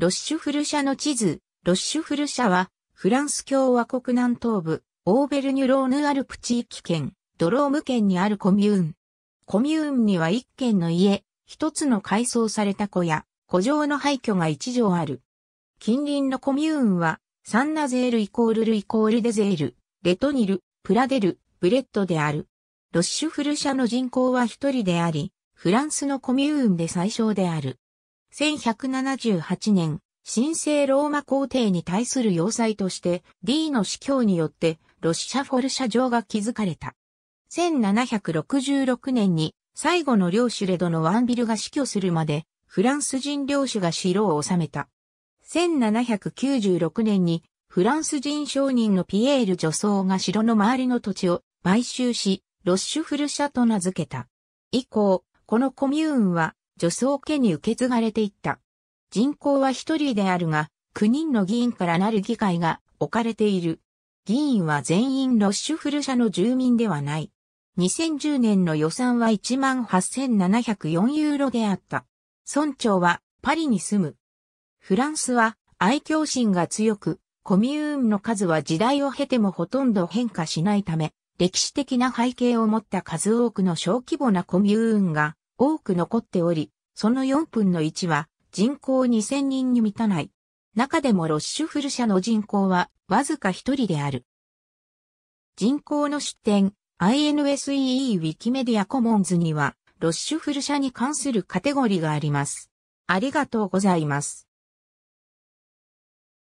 ロッシュフル社の地図、ロッシュフル社は、フランス共和国南東部、オーベルニュローヌアルプ地域圏、ドローム県にあるコミューン。コミューンには一軒の家、一つの改装された小屋、古城の廃墟が一条ある。近隣のコミューンは、サンナゼールイコールルイコールデゼール、レトニル、プラデル、ブレッドである。ロッシュフル社の人口は一人であり、フランスのコミューンで最小である。1178年、神聖ローマ皇帝に対する要塞として、D の司教によって、ロシャフォルシャ城が築かれた。1766年に、最後の領主レドのワンビルが死去するまで、フランス人領主が城を治めた。1796年に、フランス人商人のピエール女装が城の周りの土地を買収し、ロッシュフルシャと名付けた。以降、このコミューンは女装家に受け継がれていった。人口は一人であるが、九人の議員からなる議会が置かれている。議員は全員ロッシュフル社の住民ではない。2010年の予算は18,704ユーロであった。村長はパリに住む。フランスは愛嬌心が強く、コミューンの数は時代を経てもほとんど変化しないため、歴史的な背景を持った数多くの小規模なコミューンが多く残っており、その4分の1は人口2000人に満たない。中でもロッシュフル社の人口はわずか1人である。人口の出典 INSEE ウィキメディアコモンズにはロッシュフル社に関するカテゴリがあります。ありがとうございます。